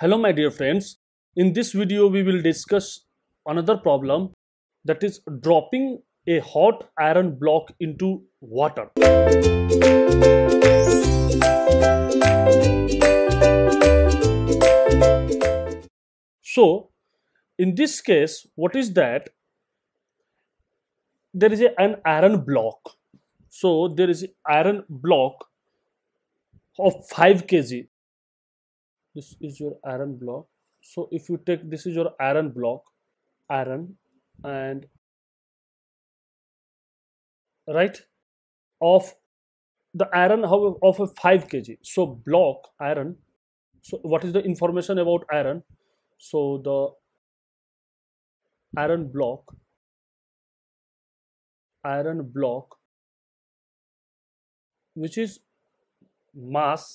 Hello my dear friends, in this video we will discuss another problem that is dropping a hot iron block into water. So in this case what is that there is a, an iron block so there is iron block of 5 kg this is your iron block so if you take this is your iron block iron and right of the iron of a 5 kg so block iron so what is the information about iron so the iron block iron block which is mass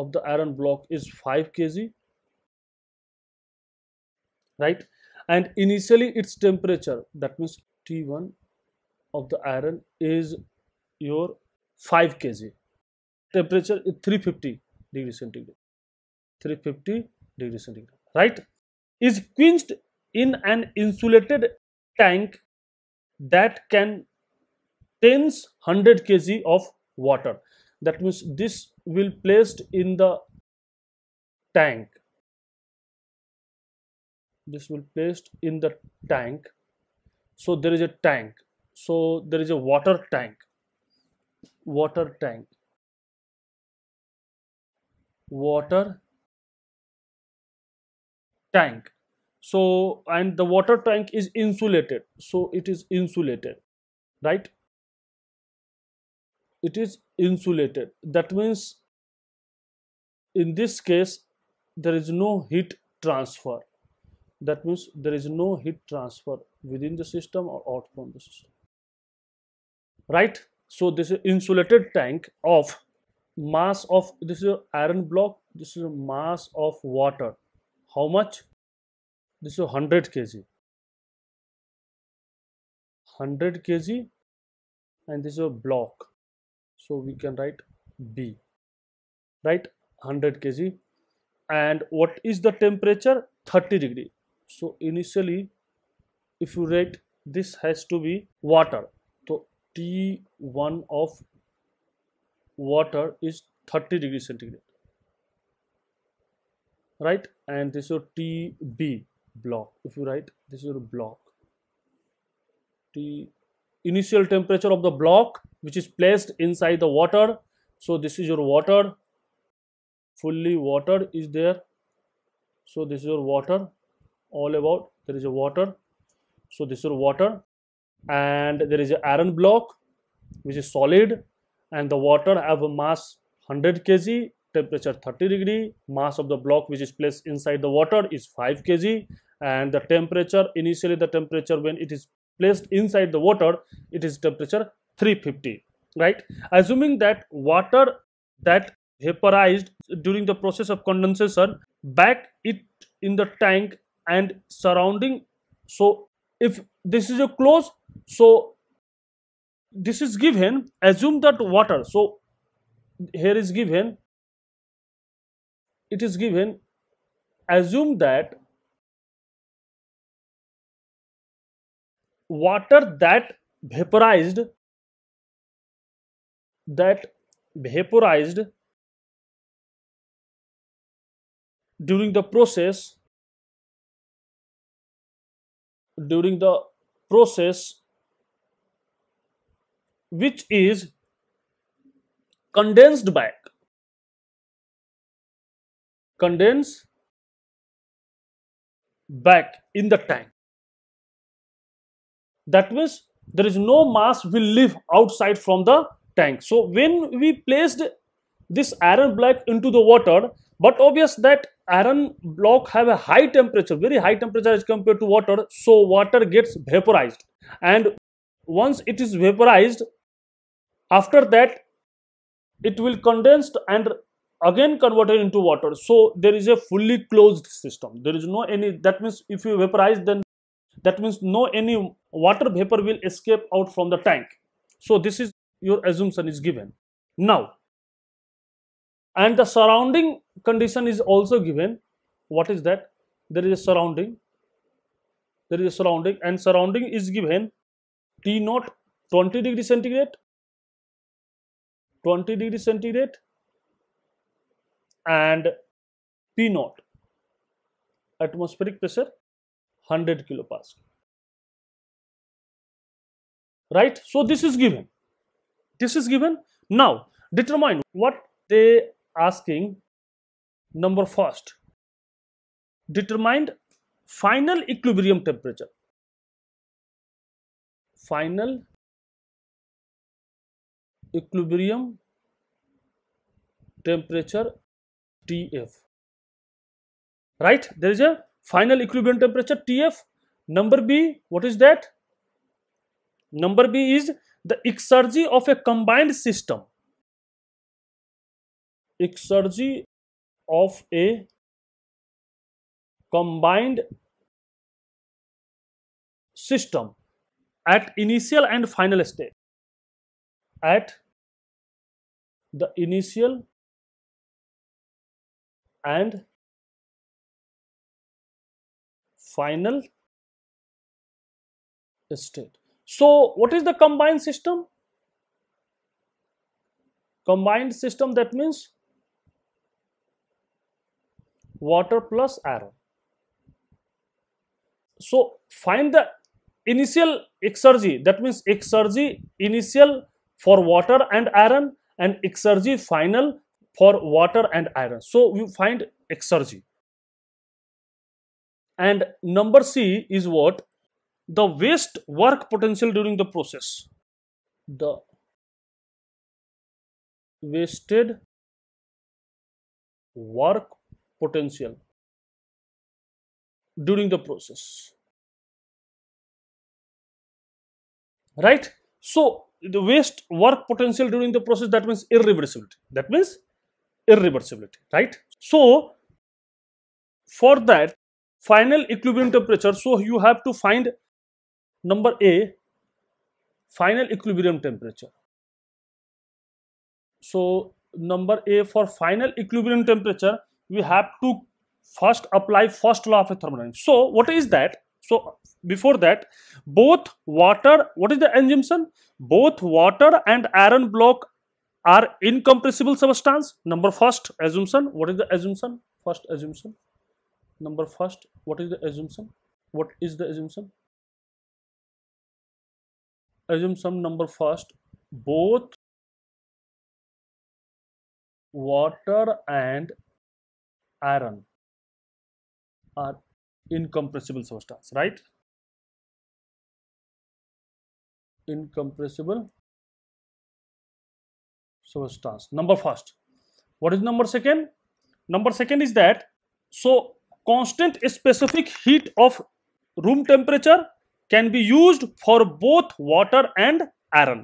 of the iron block is 5 kg right and initially its temperature that means T1 of the iron is your 5 kg temperature is 350 degree centigrade 350 degree centigrade right is quenched in an insulated tank that can tense 100 kg of water that means this will placed in the tank this will placed in the tank so there is a tank so there is a water tank water tank water tank so and the water tank is insulated so it is insulated right it is insulated that means in this case there is no heat transfer that means there is no heat transfer within the system or out from the system right so this is insulated tank of mass of this is iron block this is a mass of water how much this is 100 kg 100 kg and this is a block so we can write b right 100 kg and what is the temperature 30 degree so initially if you write this has to be water so t1 of water is 30 degree centigrade right and this is your tb block if you write this is your block t initial temperature of the block which is placed inside the water so this is your water fully water is there so this is your water all about there is a water so this is your water and there is a iron block which is solid and the water have a mass 100 kg temperature 30 degree mass of the block which is placed inside the water is 5 kg and the temperature initially the temperature when it is placed inside the water it is temperature 350 right assuming that water that vaporized during the process of condensation back it in the tank and surrounding so if this is a close so this is given assume that water so here is given it is given assume that water that vaporized that vaporized during the process during the process which is condensed back condensed back in the tank that means there is no mass will leave outside from the tank. So when we placed this iron block into the water, but obvious that iron block have a high temperature, very high temperature as compared to water. So water gets vaporized. And once it is vaporized, after that it will condensed and again converted into water so there is a fully closed system there is no any that means if you vaporize then that means no any water vapor will escape out from the tank so this is your assumption is given now and the surrounding condition is also given what is that there is a surrounding there is a surrounding and surrounding is given t naught 20 degree centigrade 20 degree centigrade and p naught atmospheric pressure 100 kilopascal. Right? So this is given. This is given. Now determine what they asking number first. Determined final equilibrium temperature. Final equilibrium temperature TF. Right? There is a final equilibrium temperature TF. Number B, what is that? Number B is the exergy of a combined system. Exergy of a combined system at initial and final state. At the initial and final state. So what is the combined system? Combined system that means water plus air. So find the initial exergy that means exergy initial for water and iron and exergy final for water and iron. So you find exergy. And number C is what? The waste work potential during the process. The wasted work potential during the process. Right? So, the waste work potential during the process that means irreversibility. That means irreversibility. Right? So, for that final equilibrium temperature so you have to find number a final equilibrium temperature so number a for final equilibrium temperature we have to first apply first law of thermodynamics so what is that so before that both water what is the assumption? both water and iron block are incompressible substance number first assumption what is the assumption first assumption number first what is the assumption what is the assumption assumption number first both water and iron are incompressible substance right incompressible substance number first what is number second number second is that so constant specific heat of room temperature can be used for both water and iron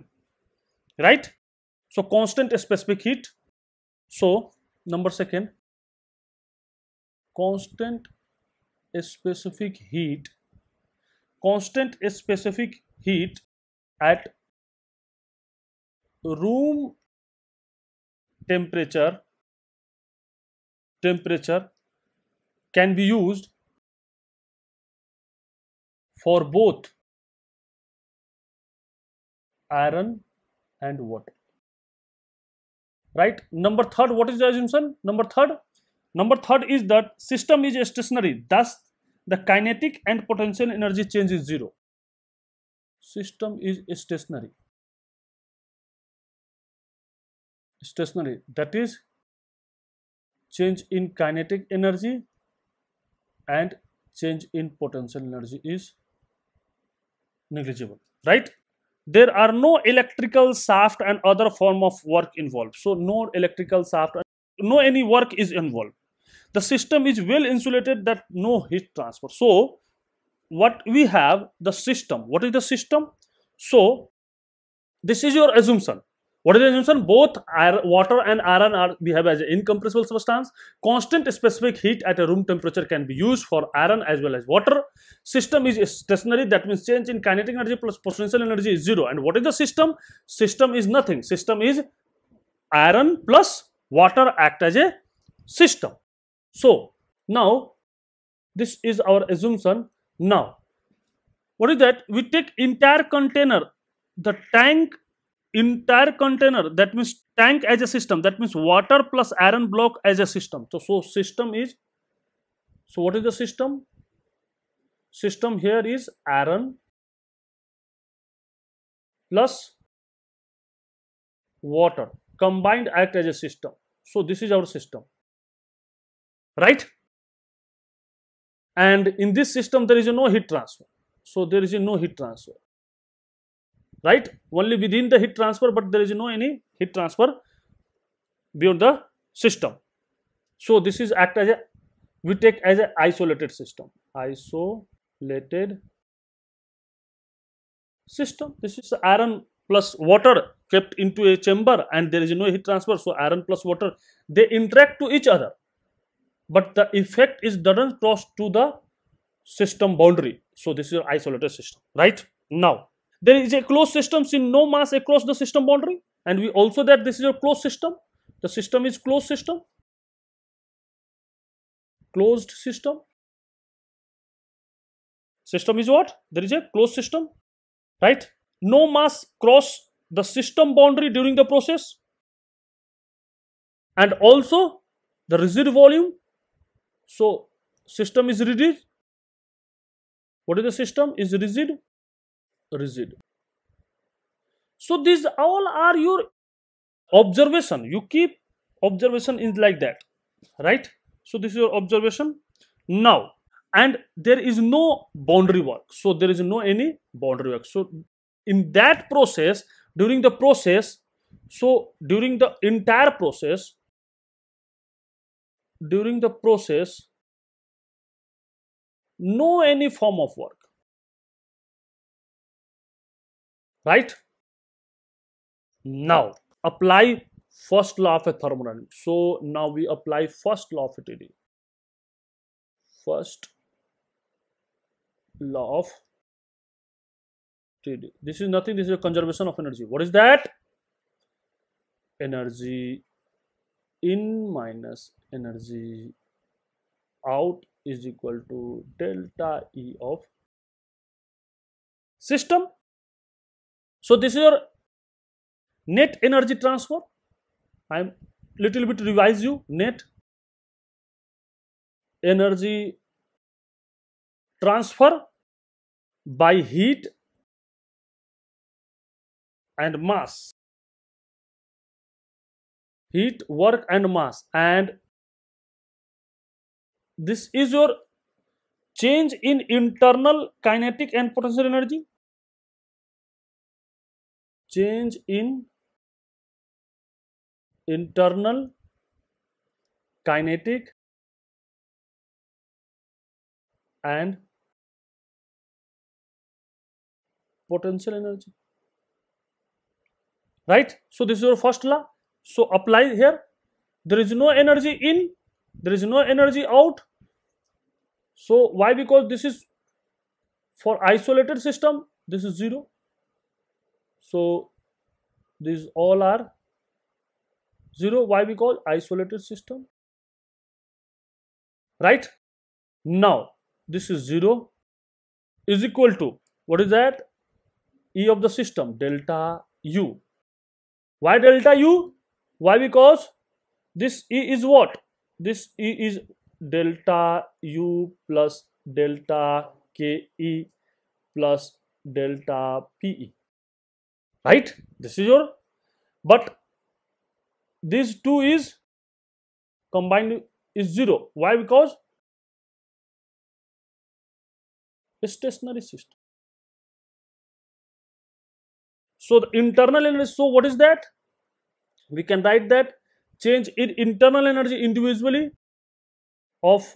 right so constant specific heat so number second constant specific heat constant specific heat at room temperature temperature can be used for both iron and water right number third what is the assumption number third number third is that system is stationary thus the kinetic and potential energy change is zero system is stationary stationary that is change in kinetic energy and change in potential energy is negligible right there are no electrical shaft and other form of work involved so no electrical shaft no any work is involved the system is well insulated that no heat transfer so what we have the system what is the system so this is your assumption what is the assumption? Both water and iron are behave as an incompressible substance. Constant specific heat at a room temperature can be used for iron as well as water. System is stationary, that means change in kinetic energy plus potential energy is zero. And what is the system? System is nothing. System is iron plus water act as a system. So, now this is our assumption. Now, what is that? We take entire container, the tank entire container that means tank as a system that means water plus iron block as a system so so system is so what is the system system here is iron plus water combined act as a system so this is our system right and in this system there is no heat transfer so there is no heat transfer right only within the heat transfer but there is no any heat transfer beyond the system so this is act as a we take as an isolated system isolated system this is iron plus water kept into a chamber and there is no heat transfer so iron plus water they interact to each other but the effect is doesn't cross to the system boundary so this is isolated system right now there is a closed system in no mass across the system boundary and we also that this is a closed system the system is closed system closed system system is what there is a closed system right no mass cross the system boundary during the process and also the residue volume so system is rigid what is the system is rigid rigid so these all are your observation you keep observation is like that right so this is your observation now and there is no boundary work so there is no any boundary work so in that process during the process so during the entire process during the process no any form of work right now apply first law of thermodynamics so now we apply first law of td first law of td this is nothing this is a conservation of energy what is that energy in minus energy out is equal to delta E of system so this is your net energy transfer. I am little bit revise you net energy transfer by heat and mass heat work and mass and this is your change in internal kinetic and potential energy change in internal kinetic and potential energy right so this is your first law so apply here there is no energy in there is no energy out so why because this is for isolated system this is zero so these all are zero why we call isolated system right now this is zero is equal to what is that e of the system delta u why delta u why because this e is what this e is delta u plus delta ke plus delta pe right this is your but these two is combined is zero why because stationary system so the internal energy so what is that we can write that change in internal energy individually of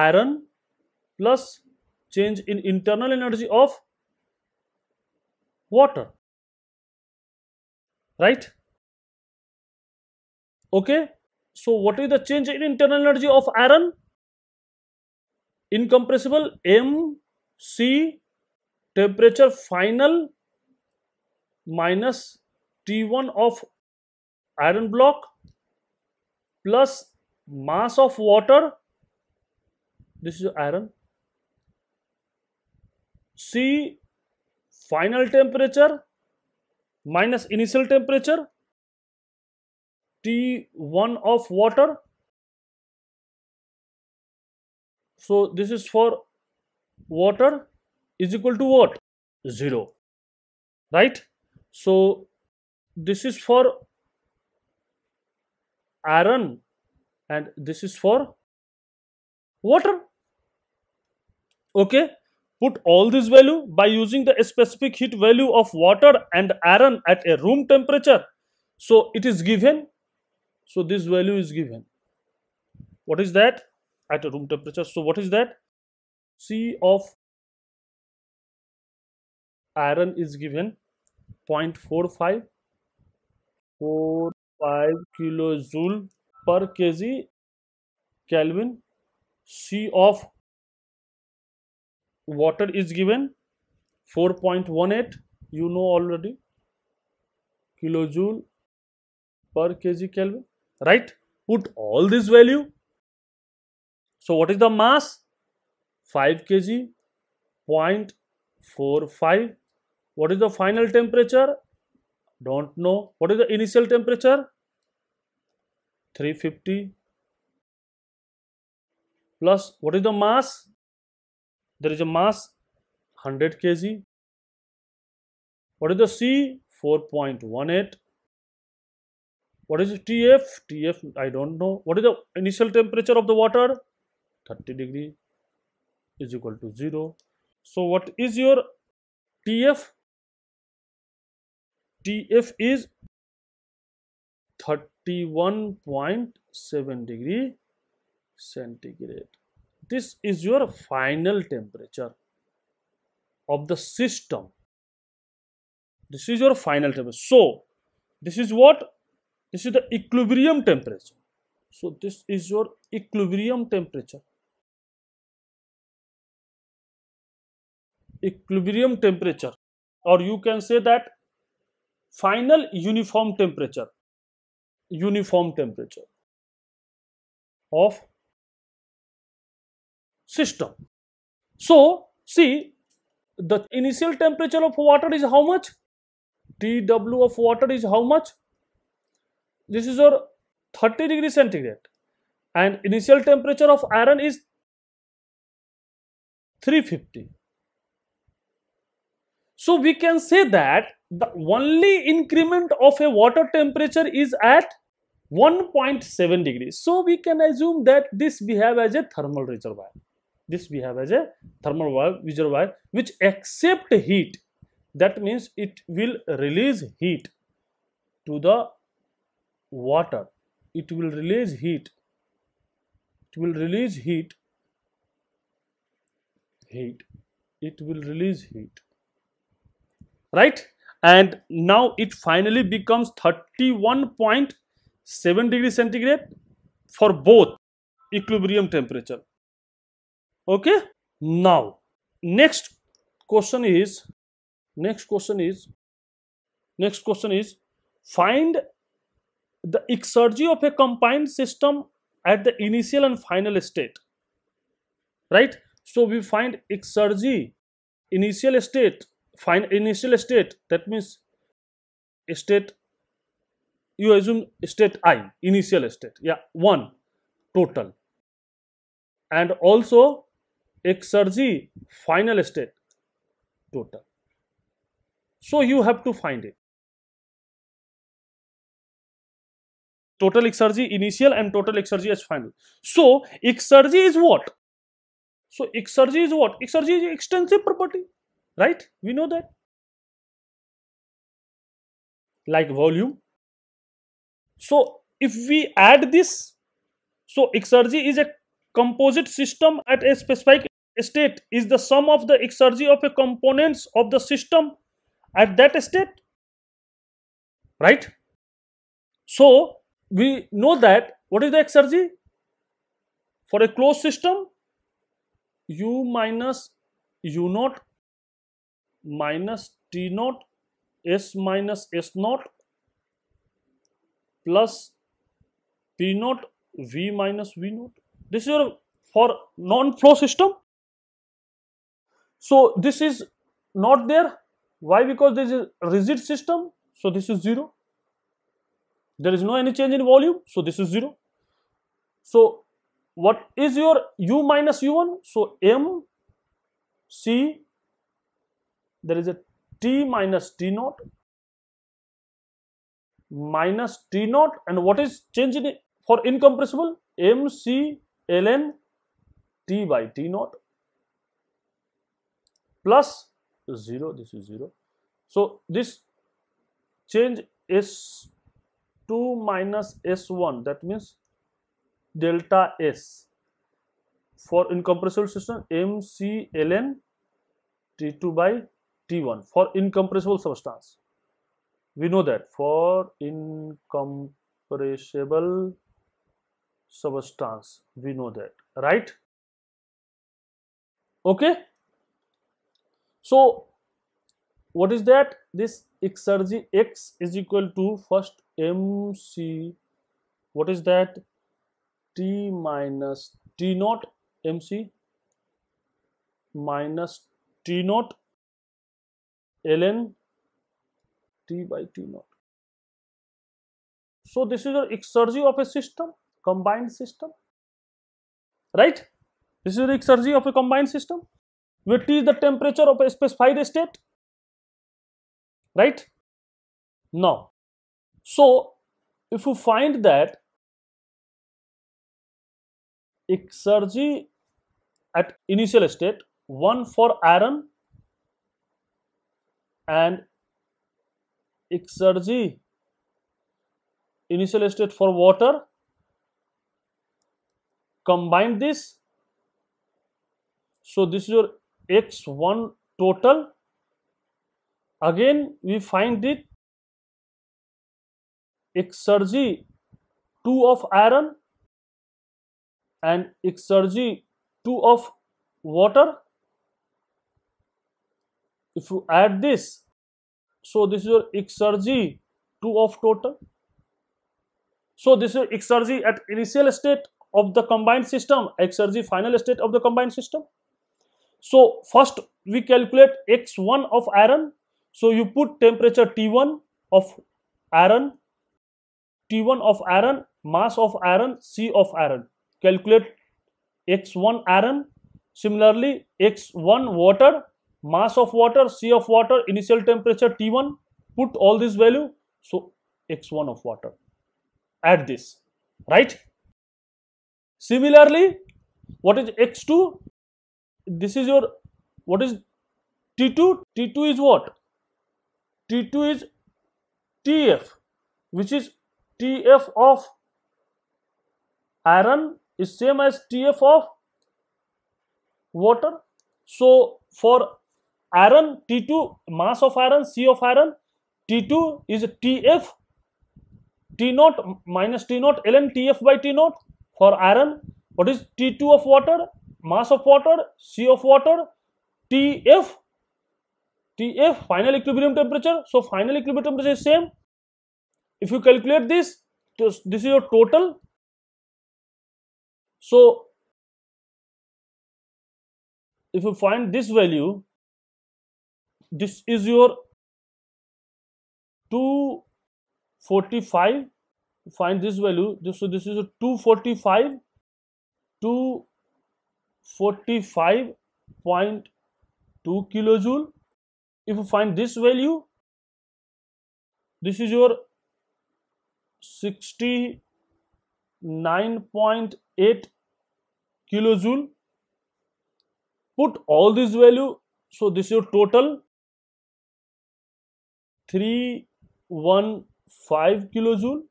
iron plus change in internal energy of water. Right? Okay. So, what is the change in internal energy of iron? Incompressible M C temperature final minus T1 of iron block plus mass of water. This is iron. C final temperature minus initial temperature T1 of water. So this is for water is equal to what? 0. Right? So this is for iron and this is for water. Okay. Put all this value by using the specific heat value of water and iron at a room temperature. So it is given. So this value is given. What is that? At a room temperature. So what is that? C of iron is given 0.45 kilojoule per kg Kelvin C of water is given 4.18 you know already kilojoule per kg Kelvin right put all this value so what is the mass 5 kg 0.45 what is the final temperature don't know what is the initial temperature 350 plus what is the mass there is a mass 100 kg. What is the C? 4.18. What is TF? TF, I don't know. What is the initial temperature of the water? 30 degree is equal to 0. So what is your TF? TF is 31.7 degree centigrade this is your final temperature of the system this is your final temperature so this is what this is the equilibrium temperature so this is your equilibrium temperature equilibrium temperature or you can say that final uniform temperature uniform temperature of system. So, see the initial temperature of water is how much? TW of water is how much? This is your 30 degree centigrade and initial temperature of iron is 350. So, we can say that the only increment of a water temperature is at 1.7 degrees. So, we can assume that this behave as a thermal reservoir. This we have as a thermal valve, visual valve, which accept heat. That means it will release heat to the water. It will release heat. It will release heat. Heat. It will release heat. Right? And now it finally becomes 31.7 degree centigrade for both equilibrium temperature okay now next question is next question is next question is find the exergy of a combined system at the initial and final state right so we find exergy initial state find initial state that means state you assume state i initial state yeah one total and also exergy final state total. So you have to find it. Total exergy initial and total exergy as final. So exergy is what? So exergy is what? Exergy is extensive property, right? We know that. Like volume. So if we add this, so exergy is a composite system at a specific state is the sum of the exergy of a components of the system at that state right so we know that what is the exergy for a closed system u minus u naught minus t naught s minus s naught plus p naught v minus v naught this is your for non flow system so, this is not there. Why? Because this is rigid system. So, this is 0. There is no any change in volume. So, this is 0. So, what is your u minus u1? So, m c there is a t minus t naught minus t naught and what is change in for incompressible m c ln t by t naught plus 0, this is 0. So, this change S2 minus S1 that means delta S for incompressible system MC ln T2 by T1 for incompressible substance. We know that for incompressible substance, we know that, right? Okay. So, what is that? This exergy x is equal to first mc, what is that? t minus t naught mc minus t naught ln t by t naught. So, this is the exergy of a system, combined system, right? This is the exergy of a combined system what is the temperature of a specified state right now so if you find that exergy at initial state one for iron and exergy initial state for water combine this so this is your x1 total again we find it exergy 2 of iron and exergy 2 of water if you add this so this is your exergy 2 of total so this is exergy at initial state of the combined system exergy final state of the combined system so first we calculate X1 of iron. So you put temperature T1 of iron, T1 of iron, mass of iron, C of iron. Calculate X1 iron. Similarly, X1 water, mass of water, C of water, initial temperature T1. Put all this value. So X1 of water. Add this, right? Similarly, what is X2? this is your what is T2 T2 is what T2 is TF which is TF of iron is same as TF of water so for iron T2 mass of iron C of iron T2 is TF T naught minus T naught ln TF by T naught for iron what is T2 of water mass of water c of water tf tf final equilibrium temperature so final equilibrium temperature is same if you calculate this this is your total so if you find this value this is your 245 find this value so this is a 245 to 45.2 kilojoule if you find this value this is your 69.8 kilojoule put all this value so this is your total 315 kilojoule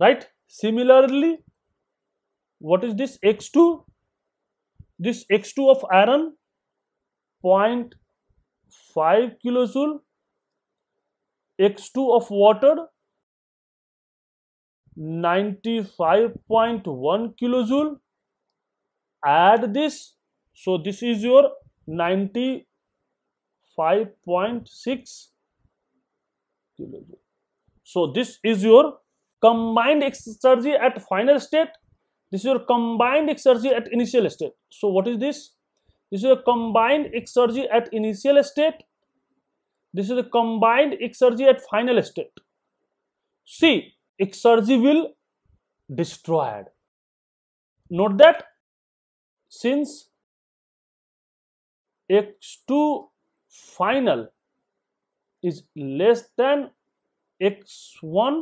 right similarly what is this x2 this X2 of iron 0.5 kilojoule, X2 of water 95.1 kilojoule add this so this is your 95.6 kilojoule so this is your combined exergy at final state this is your combined exergy at initial state. So what is this? This is your combined exergy at initial state. This is a combined exergy at final state. See, exergy will destroyed. Note that since x2 final is less than x1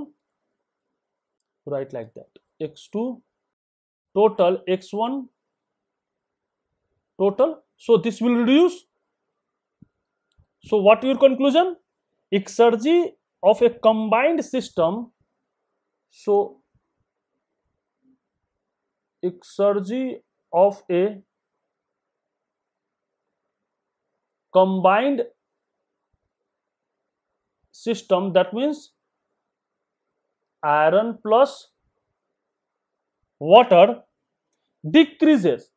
write like that x2 total x1 total. So, this will reduce. So, what your conclusion? Exergy of a combined system. So, exergy of a combined system that means iron plus water decreases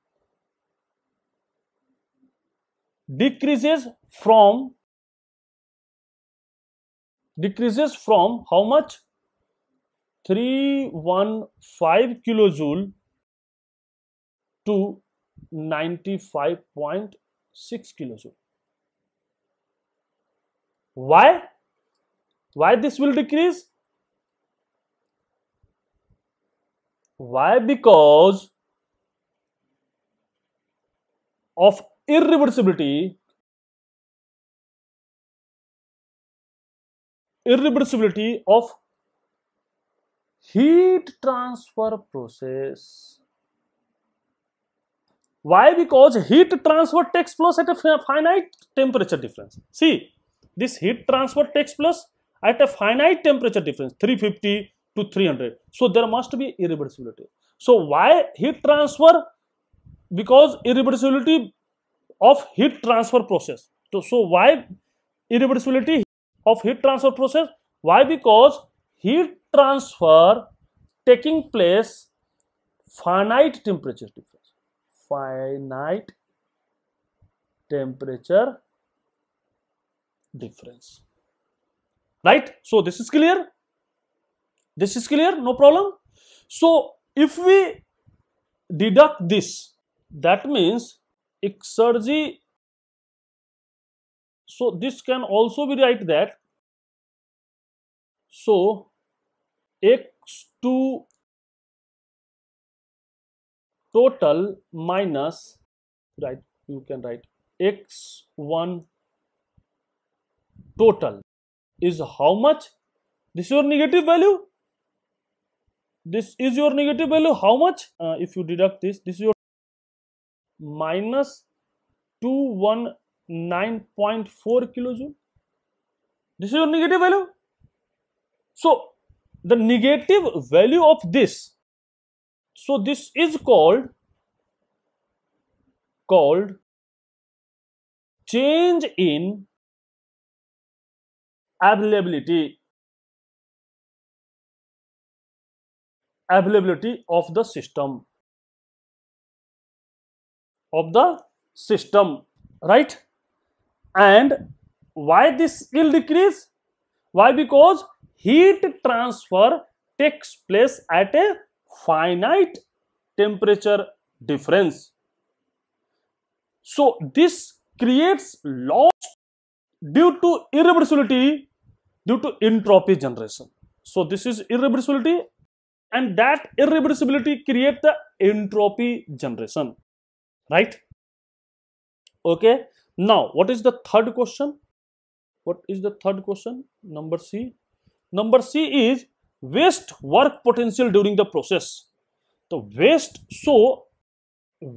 decreases from decreases from how much 315 kilojoule to 95.6 kilojoule why why this will decrease why because of irreversibility irreversibility of heat transfer process why because heat transfer takes place at a finite temperature difference see this heat transfer takes place at a finite temperature difference 350 to 300 so there must be irreversibility so why heat transfer because irreversibility of heat transfer process so, so why irreversibility of heat transfer process why because heat transfer taking place finite temperature difference finite temperature difference right so this is clear this is clear no problem so if we deduct this that means exergy so this can also be write that so x2 total minus right you can write x1 total is how much this is your negative value this is your negative value how much uh, if you deduct this this is your minus 219.4 kilojoule. This is your negative value. So, the negative value of this, so this is called, called change in availability availability of the system of the system, right? And why this will decrease? Why? Because heat transfer takes place at a finite temperature difference. So, this creates loss due to irreversibility due to entropy generation. So, this is irreversibility and that irreversibility create the entropy generation. right okay now what is the third question what is the third question number c number c is waste work potential during the process the waste so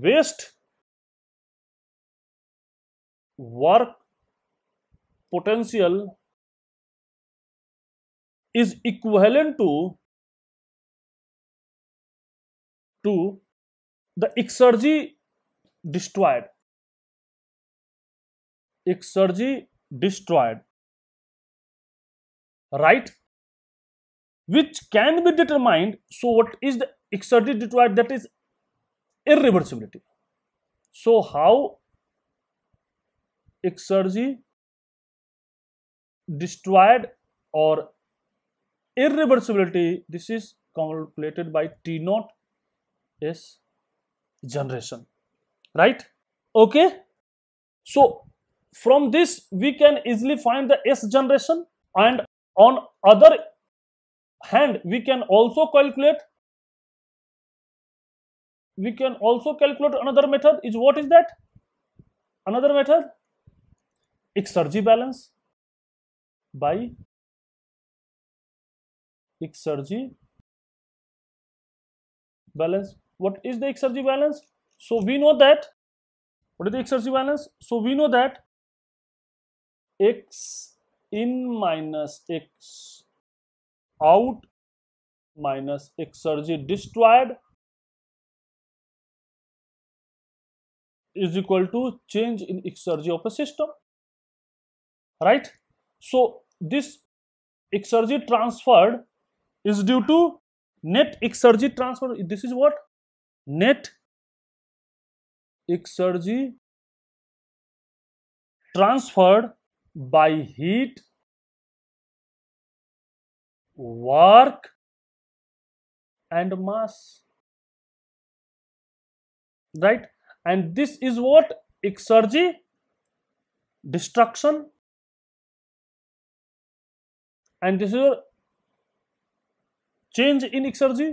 waste work potential is equivalent to to the exergy destroyed. Exergy destroyed. Right? Which can be determined. So, what is the exergy destroyed? That is irreversibility. So, how exergy destroyed or irreversibility, this is calculated by T naught S generation right okay so from this we can easily find the s generation and on other hand we can also calculate we can also calculate another method is what is that another method exergy balance by exergy balance what is the exergy balance so, we know that what is the exergy energy balance? So, we know that x in minus x out minus exergy destroyed is equal to change in exergy of a system right so this exergy transferred is due to net exergy transfer this is what net exergy transferred by heat work and mass right and this is what exergy destruction and this is change in exergy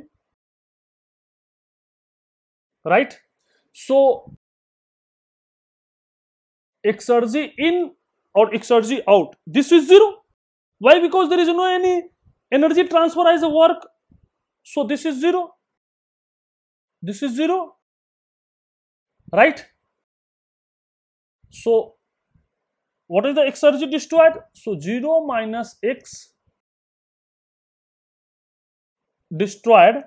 right so exergy in or exergy out. This is 0. Why? Because there is no any energy transfer as a work. So this is 0. This is 0. Right? So what is the exergy destroyed? So 0 minus x destroyed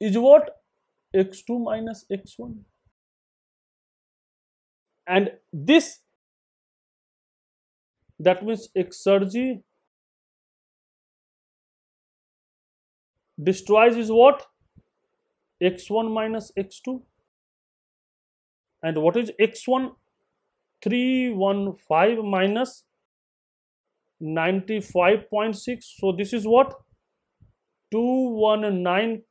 is what x2 minus x1 and this that means exergy destroys is what x1 minus x2 and what is x1 315 minus 95.6 so this is what 219.4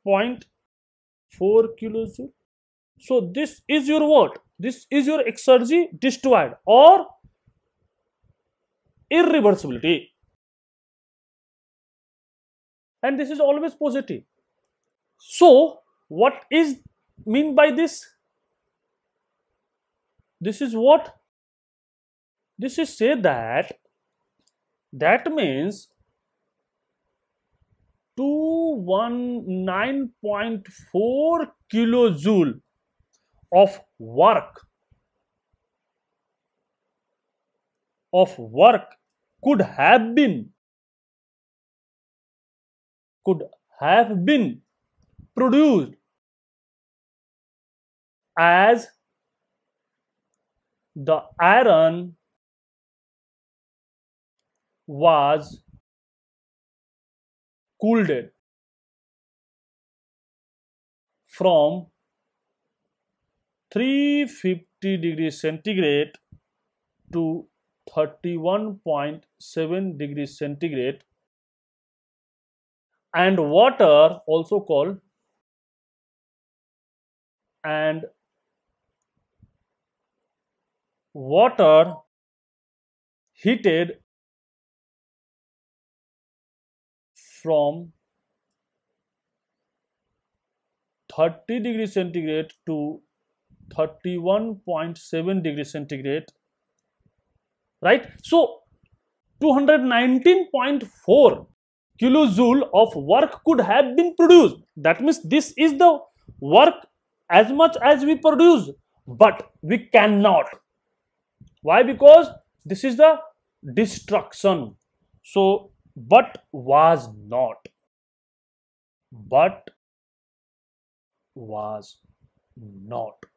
kilojoule so this is your what this is your exergy destroyed or irreversibility. And this is always positive. So, what is mean by this? This is what? This is say that, that means 219.4 kilojoule of work of work could have been could have been produced as the iron was cooled from 350 degrees centigrade to 31.7 degrees centigrade and water also called and water heated from 30 degrees centigrade to 31.7 degree centigrade right so 219.4 kilojoule of work could have been produced that means this is the work as much as we produce but we cannot why because this is the destruction so but was not but was not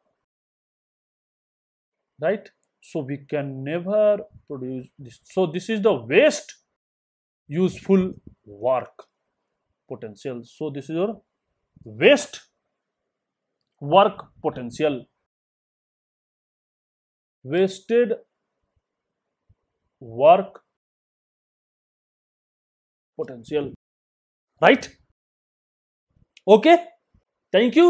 right so we can never produce this so this is the waste useful work potential so this is your waste work potential wasted work potential right okay thank you